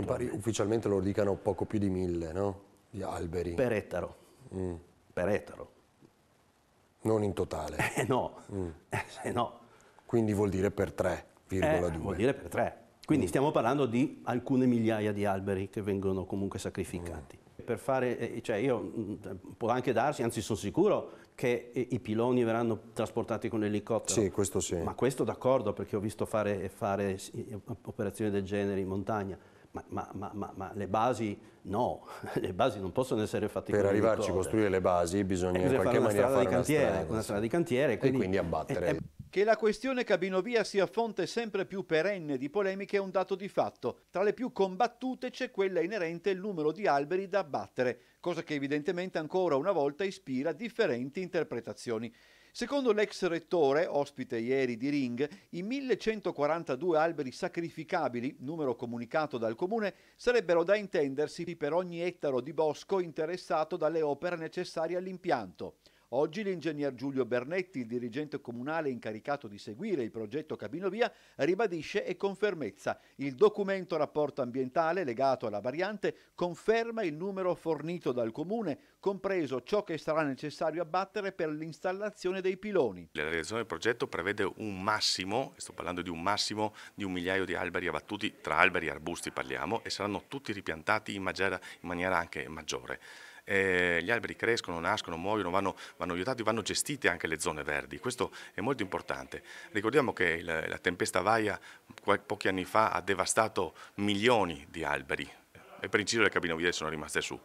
Mi ufficialmente loro dicano poco più di mille, no? Di alberi. Per ettaro. Mm. Per ettaro. Non in totale. Eh no. Mm. Eh no. Quindi vuol dire per 3,2. Eh, vuol dire per 3. Quindi mm. stiamo parlando di alcune migliaia di alberi che vengono comunque sacrificati. Mm. Per fare, eh, cioè io, mm, può anche darsi, anzi sono sicuro, che eh, i piloni verranno trasportati con l'elicottero. Sì, questo sì. Ma questo d'accordo, perché ho visto fare, fare operazioni del genere in montagna ma, ma, ma, ma, le basi no, le basi non possono essere fatte Per arrivarci a costruire le basi bisogna eh, in qualche maniera fare una strada di cantiere, una strada di cantiere quindi, e quindi abbattere. È, è... Che la questione cabinovia sia fonte sempre più perenne di polemiche è un dato di fatto. Tra le più combattute c'è quella inerente al numero di alberi da abbattere, cosa che evidentemente ancora una volta ispira differenti interpretazioni. Secondo l'ex rettore, ospite ieri di Ring, i 1142 alberi sacrificabili, numero comunicato dal comune, sarebbero da intendersi per ogni ettaro di bosco interessato dalle opere necessarie all'impianto. Oggi l'ingegner Giulio Bernetti, il dirigente comunale incaricato di seguire il progetto Cabinovia, ribadisce e confermezza. il documento rapporto ambientale legato alla variante conferma il numero fornito dal comune, compreso ciò che sarà necessario abbattere per l'installazione dei piloni. La realizzazione del progetto prevede un massimo, sto parlando di un massimo di un migliaio di alberi abbattuti, tra alberi e arbusti parliamo, e saranno tutti ripiantati in maniera, in maniera anche maggiore eh, gli alberi crescono, nascono, muoiono, vanno, vanno, aiutati, vanno gestite anche le zone verdi, questo è molto importante. Ricordiamo che il, la tempesta Vaia pochi anni fa ha devastato milioni di alberi e per inciso le cabinovie sono rimaste su.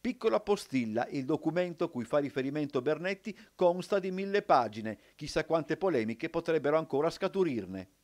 Piccola postilla, il documento a cui fa riferimento Bernetti consta di mille pagine, chissà quante polemiche potrebbero ancora scaturirne.